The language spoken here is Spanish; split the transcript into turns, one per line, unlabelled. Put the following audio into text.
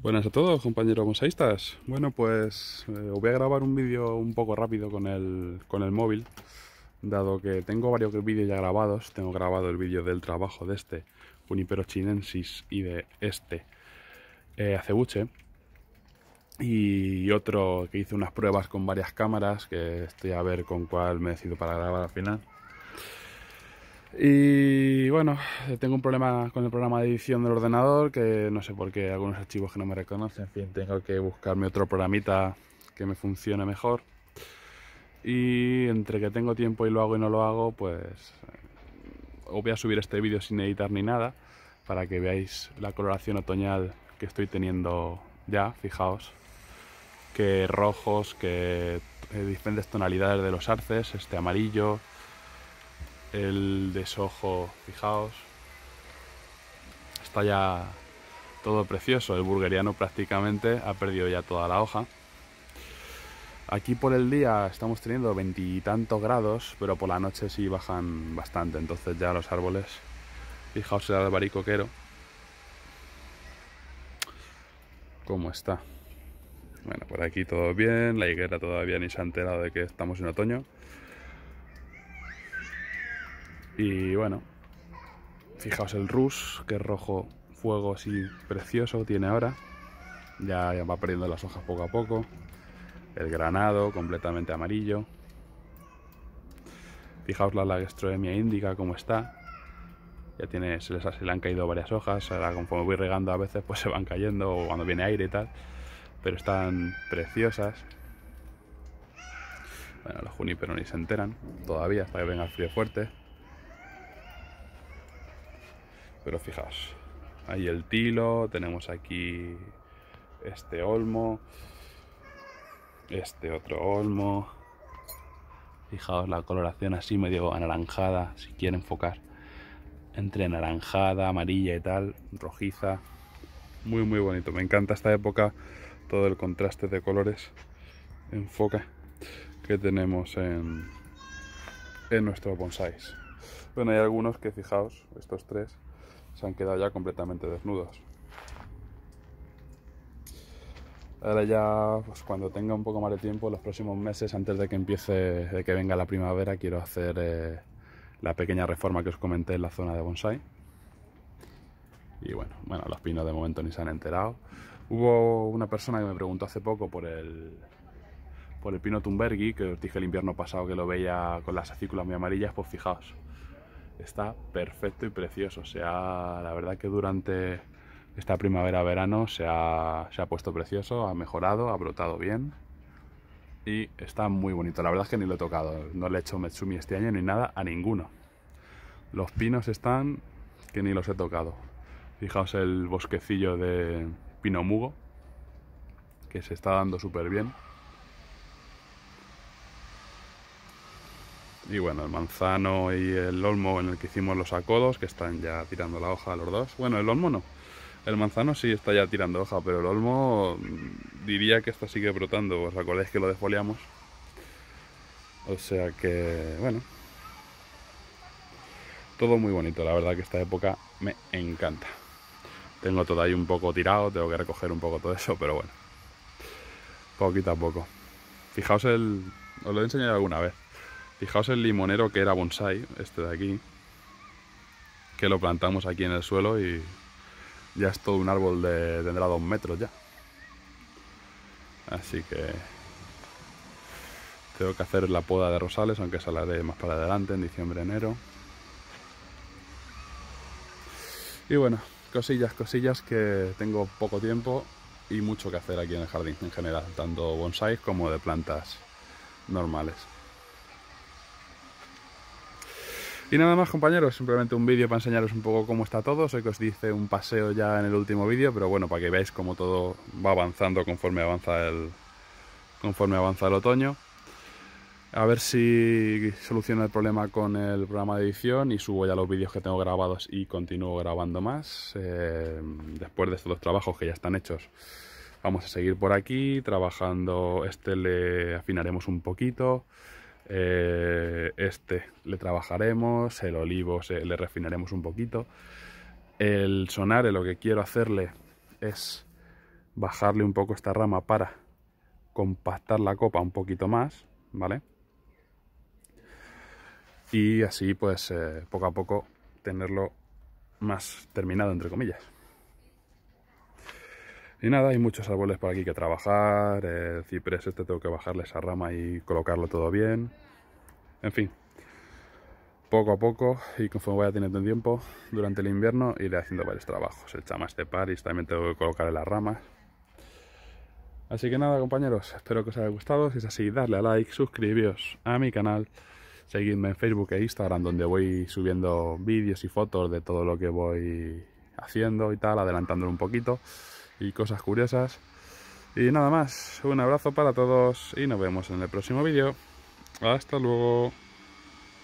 Buenas a todos compañeros mosaístas. Bueno pues eh, voy a grabar un vídeo un poco rápido con el, con el móvil dado que tengo varios vídeos ya grabados. Tengo grabado el vídeo del trabajo de este Unipero chinensis y de este eh, acebuche y otro que hice unas pruebas con varias cámaras que estoy a ver con cuál me decido para grabar al final. Y bueno, tengo un problema con el programa de edición del ordenador, que no sé por qué algunos archivos que no me reconocen, en fin, tengo que buscarme otro programita que me funcione mejor. Y entre que tengo tiempo y lo hago y no lo hago, pues eh, voy a subir este vídeo sin editar ni nada, para que veáis la coloración otoñal que estoy teniendo ya, fijaos, que rojos, que eh, diferentes tonalidades de los arces, este amarillo, el desojo, fijaos. Está ya todo precioso. El burgeriano prácticamente ha perdido ya toda la hoja. Aquí por el día estamos teniendo veintitantos grados, pero por la noche sí bajan bastante. Entonces ya los árboles, fijaos el albaricoquero. ¿Cómo está? Bueno, por aquí todo bien, la higuera todavía ni se ha enterado de que estamos en otoño. Y bueno, fijaos el Rus, que rojo fuego así precioso tiene ahora. Ya, va perdiendo las hojas poco a poco. El granado completamente amarillo. Fijaos la lagestroemia índica cómo está. Ya tiene, se, les, le han caído varias hojas. Ahora como voy regando a veces pues se van cayendo o cuando viene aire y tal. Pero están preciosas. Bueno, los juniperos ni se enteran todavía hasta que venga el frío fuerte. Pero fijaos, ahí el tilo, tenemos aquí este olmo, este otro olmo. Fijaos la coloración así medio anaranjada, si quiere enfocar. Entre anaranjada, amarilla y tal, rojiza. Muy, muy bonito. Me encanta esta época, todo el contraste de colores. Enfoca que tenemos en, nuestro nuestros bonsáis. Bueno, hay algunos que fijaos, estos tres, se han quedado ya completamente desnudos. Ahora ya, pues, cuando tenga un poco más de tiempo, los próximos meses, antes de que empiece, de que venga la primavera, quiero hacer eh, la pequeña reforma que os comenté en la zona de bonsai. Y bueno, bueno, los pinos de momento ni se han enterado. Hubo una persona que me preguntó hace poco por el, por el pino Tumbergi, que os dije el invierno pasado que lo veía con las acículas muy amarillas, pues fijaos, está perfecto y precioso. la verdad que durante esta primavera-verano se ha, se ha puesto precioso, ha mejorado, ha brotado bien y está muy bonito. La verdad es que ni lo he tocado, no le he hecho Metsumi este año ni nada a ninguno. Los pinos están que ni los he tocado. Fijaos el bosquecillo de pino mugo que se está dando súper bien. y bueno, el manzano y el olmo en el que hicimos los acodos, que están ya tirando la hoja los dos. Bueno, el olmo no. El manzano sí está ya tirando hoja, pero el olmo mm, diría que esto sigue brotando. ¿Os acordáis que lo desfoliamos? O sea que, bueno. Todo muy bonito, la verdad que esta época me encanta. Tengo todo ahí un poco tirado, tengo que recoger un poco todo eso, pero bueno. Poquito a poco. Fijaos el... Os lo he enseñado alguna vez. Fijaos el limonero que era bonsai, este de aquí, que lo plantamos aquí en el suelo y ya es todo un árbol de... tendrá dos metros ya. Así que tengo que hacer la poda de rosales, aunque se la haré más para adelante, en diciembre, enero. Y bueno, cosillas, cosillas que tengo poco tiempo y mucho que hacer aquí en el jardín en general, tanto bonsáis como de plantas normales. Y nada más compañeros, simplemente un vídeo para enseñaros un poco cómo está todo, sé que os dice un paseo ya en el último vídeo, pero bueno, para que veáis cómo todo va avanzando conforme avanza el, conforme avanza el otoño. A ver si soluciono el problema con el programa de edición y subo ya los vídeos que tengo grabados y continúo grabando más. Eh, después de estos dos trabajos que ya están hechos, vamos a seguir por aquí trabajando. Este le afinaremos un poquito. Eh, este le trabajaremos, el olivo se, le refinaremos un poquito. El sonare lo que quiero hacerle es bajarle un poco esta rama para compactar la copa un poquito más, ¿vale? Y así pues eh, poco a poco tenerlo más terminado, entre comillas. Y nada, hay muchos árboles por aquí que trabajar, el eh, ciprés este tengo que bajarle esa rama y colocarlo todo bien. En fin, poco a poco y conforme vaya teniendo tiempo, durante el invierno iré haciendo varios trabajos. El chama este París también tengo que colocarle las ramas. Así que nada compañeros, espero que os haya gustado, si es así darle a like, suscribiros a mi canal, seguidme en Facebook e Instagram donde voy subiendo vídeos y fotos de todo lo que voy haciendo y tal, adelantándolo un poquito y cosas curiosas. Y nada más, un abrazo para todos y nos vemos en el próximo vídeo. Hasta luego.